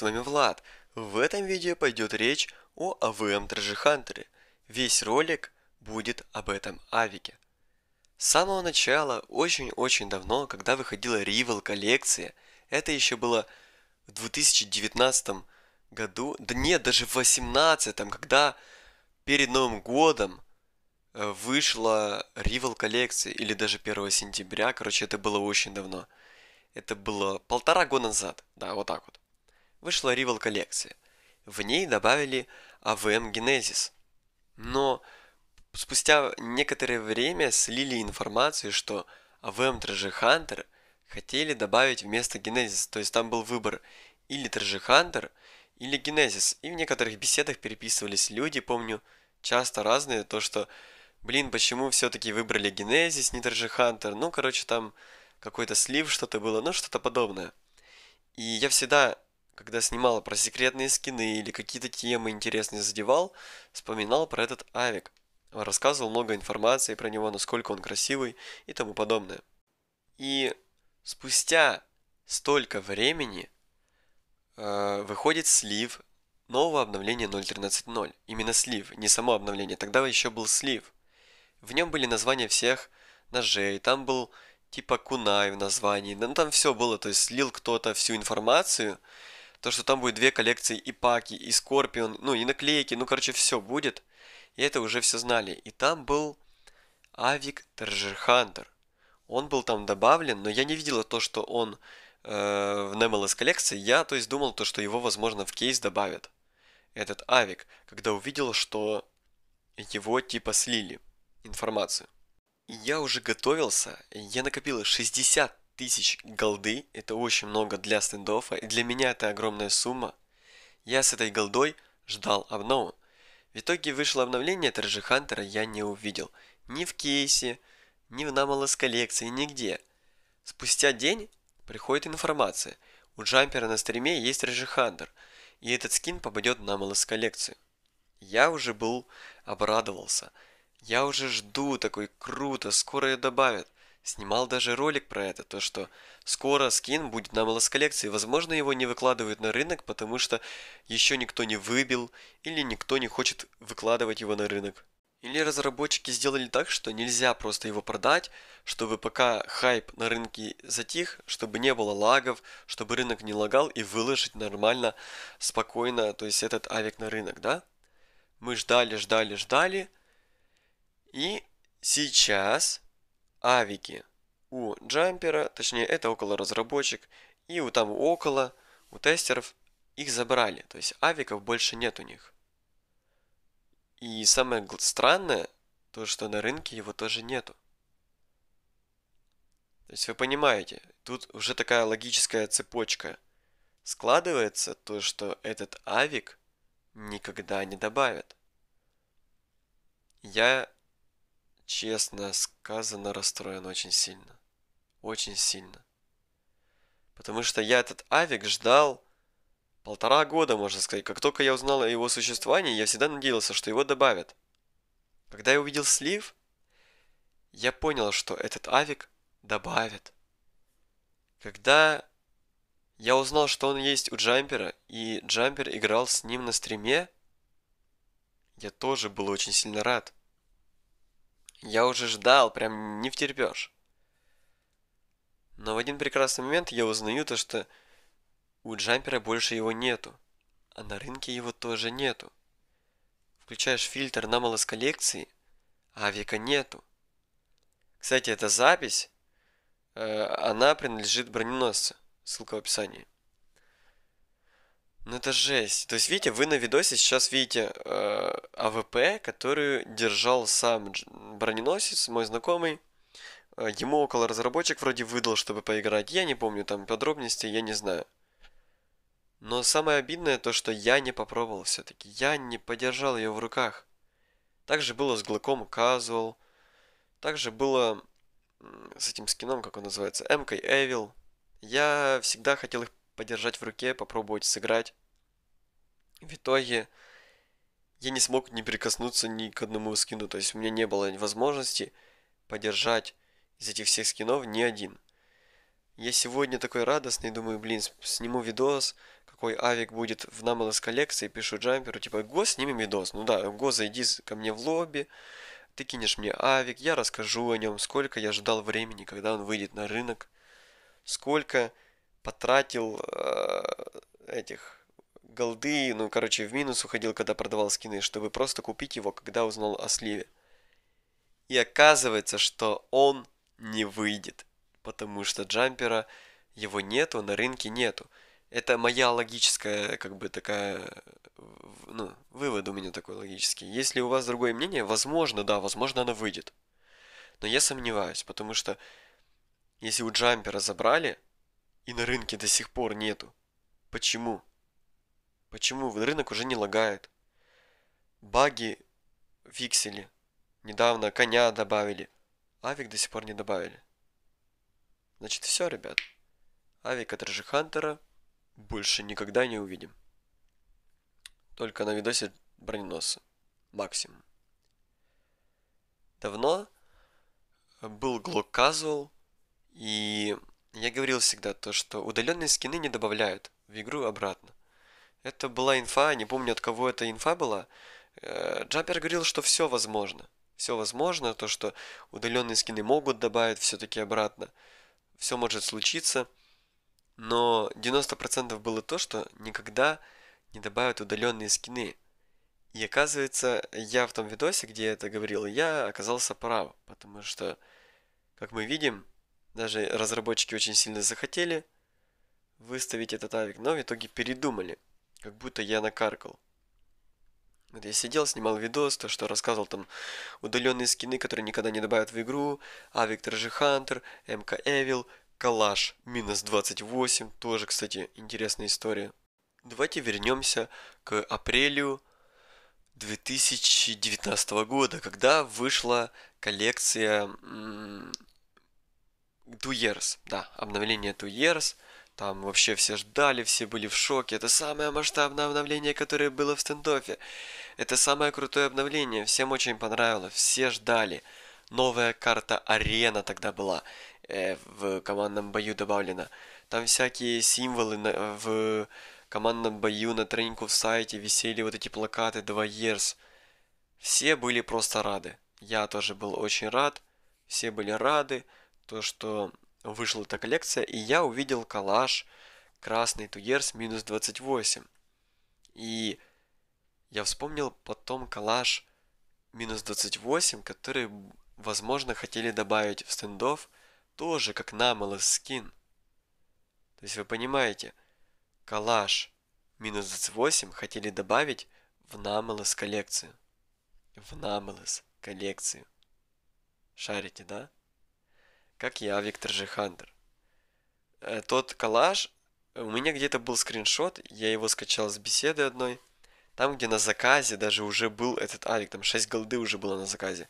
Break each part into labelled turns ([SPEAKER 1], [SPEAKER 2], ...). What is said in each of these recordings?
[SPEAKER 1] с вами Влад. В этом видео пойдет речь о AVM а Treasure Hunter. Весь ролик будет об этом авике. С самого начала, очень-очень давно, когда выходила Rival коллекция, это еще было в 2019 году, да нет, даже в 2018, когда перед Новым годом э, вышла Rival коллекция, или даже 1 сентября, короче, это было очень давно. Это было полтора года назад, да, вот так вот вышла Rival коллекция. В ней добавили AVM а Genesis. Но спустя некоторое время слили информацию, что AVM Treasure Hunter хотели добавить вместо Genesis. То есть там был выбор или Treasure Hunter, или Genesis. И в некоторых беседах переписывались люди, помню, часто разные, то что, блин, почему все-таки выбрали Genesis, не Treasure Hunter. Ну, короче, там какой-то слив, что-то было, ну, что-то подобное. И я всегда когда снимал про секретные скины или какие-то темы интересные задевал, вспоминал про этот авик. Рассказывал много информации про него, насколько он красивый и тому подобное. И спустя столько времени э, выходит слив нового обновления 0.13.0. Именно слив, не само обновление. Тогда еще был слив. В нем были названия всех ножей. Там был типа кунай в названии. Ну там все было. То есть слил кто-то всю информацию то, что там будет две коллекции и паки, и Скорпион, ну и наклейки, ну короче все будет. И это уже все знали. И там был Авик Торжерхантер. Он был там добавлен, но я не видела то, что он э, в NMLS коллекции. Я, то есть, думал то, что его, возможно, в кейс добавят. Этот Авик. Когда увидел, что его типа слили информацию. И я уже готовился, я накопил 60 тысяч голды. Это очень много для стендофа. И для меня это огромная сумма. Я с этой голдой ждал обнову. В итоге вышло обновление тражи Хантера я не увидел. Ни в кейсе, ни в Намалос коллекции, нигде. Спустя день приходит информация. У Джампера на стриме есть тражи Хантер. И этот скин попадет в Намалос коллекцию. Я уже был обрадовался. Я уже жду такой круто, скоро ее добавят. Снимал даже ролик про это, то что скоро скин будет на малос коллекции, возможно его не выкладывают на рынок, потому что еще никто не выбил или никто не хочет выкладывать его на рынок. Или разработчики сделали так, что нельзя просто его продать, чтобы пока хайп на рынке затих, чтобы не было лагов, чтобы рынок не лагал и выложить нормально, спокойно, то есть этот авик на рынок, да? Мы ждали, ждали, ждали. И сейчас авики. У джампера, точнее это около разработчик, и у там около, у тестеров их забрали. То есть авиков больше нет у них. И самое странное, то что на рынке его тоже нету. То есть вы понимаете, тут уже такая логическая цепочка складывается, то что этот авик никогда не добавят. Я Честно сказано, расстроен очень сильно. Очень сильно. Потому что я этот авик ждал полтора года, можно сказать. Как только я узнал о его существовании, я всегда надеялся, что его добавят. Когда я увидел слив, я понял, что этот авик добавят. Когда я узнал, что он есть у Джампера, и Джампер играл с ним на стриме, я тоже был очень сильно рад. Я уже ждал, прям не втерпешь. Но в один прекрасный момент я узнаю то, что у джампера больше его нету, а на рынке его тоже нету. Включаешь фильтр намало с коллекции, а авика нету. Кстати, эта запись, э, она принадлежит броненосцу, ссылка в описании. Ну это жесть. То есть, видите, вы на видосе сейчас видите э, АВП, которую держал сам броненосец, мой знакомый. Э, ему около разработчик вроде выдал, чтобы поиграть. Я не помню там подробностей, я не знаю. Но самое обидное то, что я не попробовал все-таки. Я не подержал ее в руках. Также было с Глэком Casual. Также было с этим скином, как он называется, МК Эвил. Я всегда хотел их подержать в руке, попробовать сыграть. В итоге я не смог не прикоснуться ни к одному скину, то есть у меня не было возможности подержать из этих всех скинов ни один. Я сегодня такой радостный, думаю, блин, сниму видос, какой авик будет в Намалос коллекции, пишу джамперу, типа, го, снимем видос. Ну да, го, зайди ко мне в лобби, ты кинешь мне авик, я расскажу о нем, сколько я ждал времени, когда он выйдет на рынок, сколько потратил э, этих голды, ну, короче, в минус уходил, когда продавал скины, чтобы просто купить его, когда узнал о сливе. И оказывается, что он не выйдет, потому что джампера его нету, на рынке нету. Это моя логическая, как бы такая, ну, вывод у меня такой логический. Если у вас другое мнение, возможно, да, возможно, она выйдет. Но я сомневаюсь, потому что если у джампера забрали, и на рынке до сих пор нету. Почему? Почему рынок уже не лагает? Баги фиксили. Недавно коня добавили. Авик до сих пор не добавили. Значит все, ребят. Авик от Рыжихантера больше никогда не увидим. Только на видосе броненоса Максимум. Давно был Glock Casual и я говорил всегда то, что удаленные скины не добавляют в игру обратно. Это была инфа, не помню от кого эта инфа была. Э, Джаппер говорил, что все возможно. Все возможно, то, что удаленные скины могут добавить все-таки обратно. Все может случиться. Но 90% было то, что никогда не добавят удаленные скины. И оказывается, я в том видосе, где я это говорил, я оказался прав. Потому что, как мы видим, даже разработчики очень сильно захотели выставить этот авик, но в итоге передумали, как будто я накаркал. Вот я сидел, снимал видос, то, что рассказывал там удаленные скины, которые никогда не добавят в игру, Авик Трежи Хантер, МК Эвил, Калаш, минус 28, тоже, кстати, интересная история. Давайте вернемся к апрелю 2019 года, когда вышла коллекция Two Years, да, обновление Two Years. Там вообще все ждали, все были в шоке. Это самое масштабное обновление, которое было в стендофе. Это самое крутое обновление, всем очень понравилось, все ждали. Новая карта Арена тогда была э, в командном бою добавлена. Там всякие символы на, в командном бою на тренинг в сайте висели вот эти плакаты 2 years. Все были просто рады. Я тоже был очень рад. Все были рады то, что вышла эта коллекция, и я увидел коллаж красный туерс минус 28. И я вспомнил потом коллаж минус 28, который, возможно, хотели добавить в стендов, тоже как на скин. То есть вы понимаете, коллаж минус 28 хотели добавить в Намелос коллекцию. В Намелос коллекцию. Шарите, да? как я, Виктор Жихандер. Э, тот коллаж, у меня где-то был скриншот, я его скачал с беседы одной, там, где на заказе даже уже был этот Алик, там 6 голды уже было на заказе.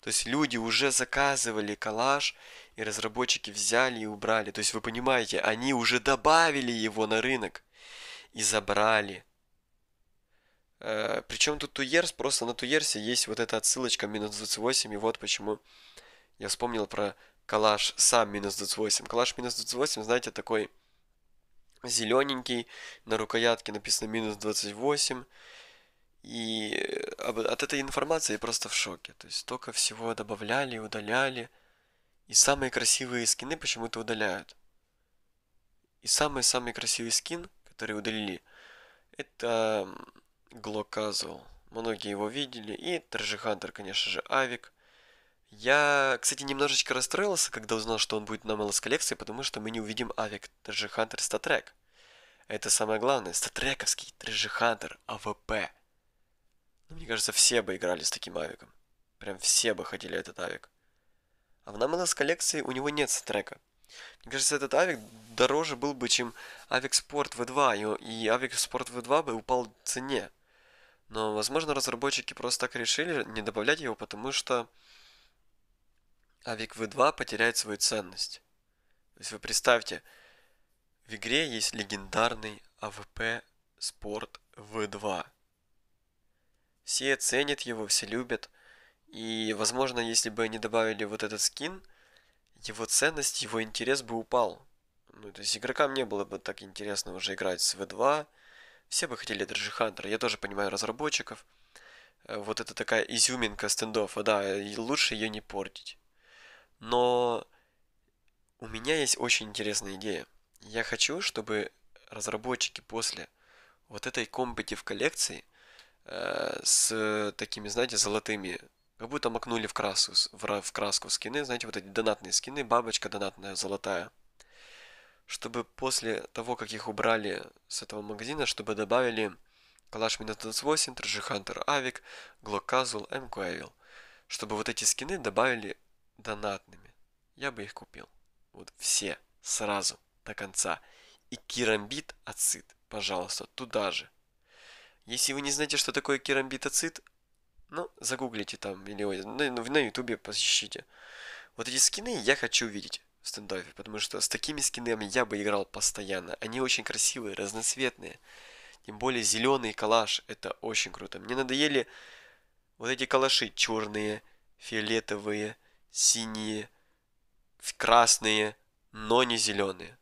[SPEAKER 1] То есть люди уже заказывали коллаж, и разработчики взяли и убрали. То есть вы понимаете, они уже добавили его на рынок и забрали. Э, Причем тут Туерс, просто на Туерсе есть вот эта отсылочка минус 28, и вот почему я вспомнил про калаш сам минус 28. Калаш минус 28, знаете, такой зелененький, на рукоятке написано минус 28. И э, от этой информации я просто в шоке. То есть столько всего добавляли, удаляли. И самые красивые скины почему-то удаляют. И самый-самый красивый скин, который удалили, это Глоказу. Многие его видели. И Торжихантер, конечно же, Авик. Я, кстати, немножечко расстроился, когда узнал, что он будет на МЛС-коллекции, потому что мы не увидим авик Treasure Hunter статрек. Это самое главное, статрековский Treasure Hunter АВП. Ну, мне кажется, все бы играли с таким авиком. Прям все бы хотели этот авик. А в Намелос коллекции у него нет Статрека. Мне кажется, этот авик дороже был бы, чем Авик Спорт V2, и, Авик Спорт V2 бы упал в цене. Но, возможно, разработчики просто так решили не добавлять его, потому что Авик V2 потеряет свою ценность. То есть вы представьте, в игре есть легендарный АВП Спорт V2. Все ценят его, все любят. И, возможно, если бы они добавили вот этот скин, его ценность, его интерес бы упал. Ну, то есть игрокам не было бы так интересно уже играть с V2. Все бы хотели Дрожжи Хантера. Я тоже понимаю разработчиков. Э, вот это такая изюминка стендофа, да, лучше ее не портить. Но у меня есть очень интересная идея. Я хочу, чтобы разработчики после вот этой компети в коллекции э, с такими, знаете, золотыми, как будто макнули в краску, в, в краску скины, знаете, вот эти донатные скины, бабочка донатная, золотая. Чтобы после того, как их убрали с этого магазина, чтобы добавили Калаш Минус 28, Treasure Hunter Авик, Glock Castle, MQavil. Чтобы вот эти скины добавили донатными, я бы их купил. Вот все, сразу, до конца. И керамбит ацит, пожалуйста, туда же. Если вы не знаете, что такое керамбит ацит, ну, загуглите там или ну, на ютубе посещите. Вот эти скины я хочу видеть в стендапе, потому что с такими скинами я бы играл постоянно. Они очень красивые, разноцветные. Тем более зеленый калаш, это очень круто. Мне надоели вот эти калаши черные, фиолетовые, синие, красные, но не зеленые.